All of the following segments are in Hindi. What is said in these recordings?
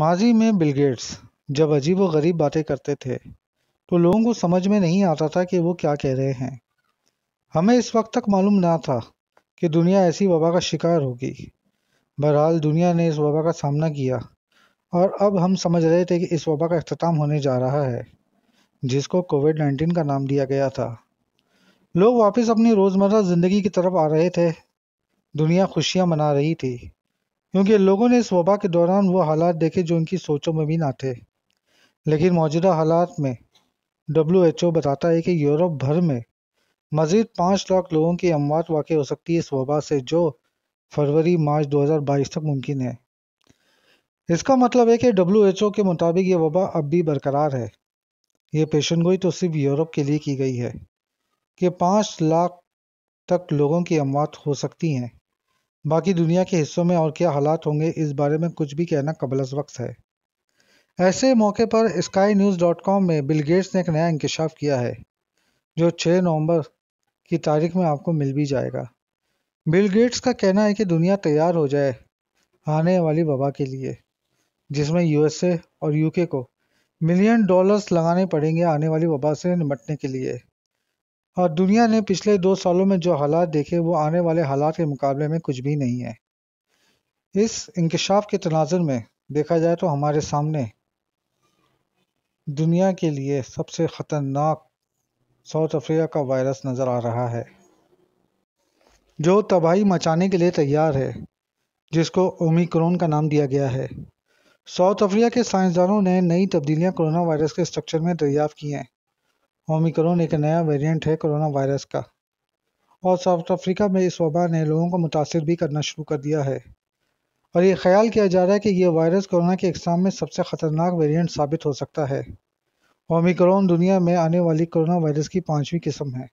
माजी में बिलगेट्स जब अजीब व गरीब बातें करते थे तो लोगों को समझ में नहीं आता था कि वो क्या कह रहे हैं हमें इस वक्त तक मालूम ना था कि दुनिया ऐसी वबा का शिकार होगी बहरहाल दुनिया ने इस वबा का सामना किया और अब हम समझ रहे थे कि इस वबा का अख्ताम होने जा रहा है जिसको कोविड नाइन्टीन का नाम दिया गया था लोग वापस अपनी रोज़मर्रा ज़िंदगी की तरफ आ रहे थे दुनिया खुशियाँ मना रही थी क्योंकि लोगों ने इस वबा के दौरान वो हालात देखे जो उनकी सोचों में भी ना थे लेकिन मौजूदा हालात में डब्ल्यू एच ओ बताता है कि यूरोप भर में मजीद पाँच लाख लोगों की अमवात वाकई हो सकती है इस वबा से जो फरवरी मार्च 2022 तक मुमकिन है इसका मतलब है कि डब्ल्यू एच ओ के मुताबिक ये वबा अब भी बरकरार है ये पेशन गोई तो सिर्फ यूरोप के लिए की गई है कि पाँच लाख तक लोगों की अमवात हो सकती हैं बाकी दुनिया के हिस्सों में और क्या हालात होंगे इस बारे में कुछ भी कहना कबलस वक्त है ऐसे मौके पर स्काई न्यूज़ डॉट कॉम में बिल गेट्स ने एक नया इंकशाफ किया है जो 6 नवंबर की तारीख में आपको मिल भी जाएगा बिल गेट्स का कहना है कि दुनिया तैयार हो जाए आने वाली वबा के लिए जिसमें यूएसए और यूके को मिलियन डॉलर्स लगाने पड़ेंगे आने वाली वबा से निपटने के लिए और दुनिया ने पिछले दो सालों में जो हालात देखे वो आने वाले हालात के मुकाबले में कुछ भी नहीं है इस इंकशाफ के तनाजर में देखा जाए तो हमारे सामने दुनिया के लिए सबसे ख़तरनाक साउथ अफ्रीका का वायरस नज़र आ रहा है जो तबाही मचाने के लिए तैयार है जिसको ओमिक्रोन का नाम दिया गया है साउथ अफ्रीका के साइंसदानों ने नई तब्दीलियां कोरोना वायरस के स्ट्रक्चर में दरियाफ़ की हैं ओमिक्रोन एक नया वेरिएंट है कोरोना वायरस का और साउथ अफ्रीका में इस वबा ने लोगों को मुतासर भी करना शुरू कर दिया है और ये ख्याल किया जा रहा है कि यह वायरस कोरोना के इकसाम में सबसे ख़तरनाक वेरिएंट साबित हो सकता है ओमिक्रोन दुनिया में आने वाली कोरोना वायरस की पाँचवीं किस्म है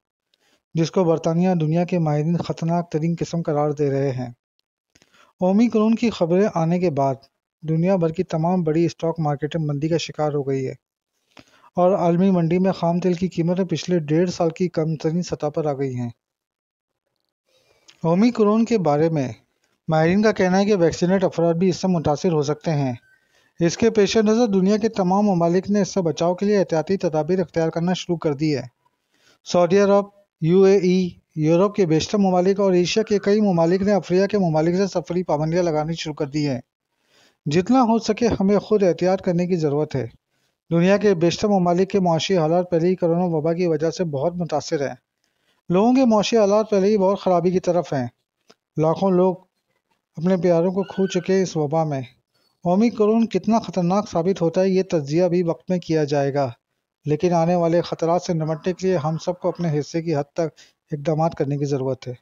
जिसको बरतानिया दुनिया के माहरीन ख़तरनाक तरीन किस्म करार दे रहे हैं ओमिक्रोन की खबरें आने के बाद दुनिया भर की तमाम बड़ी स्टॉक मार्केटें मंदी का शिकार हो गई है और आलमी मंडी में खाम तेल की कीमतें पिछले डेढ़ साल की कम तरीन सतह पर आ गई हैं ओमिक्रोन के बारे में माहरीन का कहना है कि वैक्सीनेट अफराद भी इससे मुतासर हो सकते हैं इसके पेश नज़र दुनिया के तमाम ममालिक ने इससे बचाव के लिए एहतियाती तदाबीर अख्तियार करना शुरू कर दी है सऊदी अरब यू यूरोप के बेशतर ममालिक और एशिया के कई ममालिक ने अफ्रीका के ममालिक से सफरी पाबंदियाँ लगानी शुरू कर दी हैं जितना हो सके हमें खुद एहतियात करने की ज़रूरत है दुनिया के बेशतर ममालिक के मुशी हालात पहले ही करोना वबा की वजह से बहुत मुतासर हैं लोगों के मुशी हालात पहले ही बहुत ख़राबी की तरफ हैं लाखों लोग अपने प्यारों को खो चुके इस वबा में ओमी करोन कितना ख़तरनाक साबित होता है ये तजिया भी वक्त में किया जाएगा लेकिन आने वाले खतरा से निपटने के लिए हम सबको अपने हिस्से की हद तक इकदाम करने की ज़रूरत है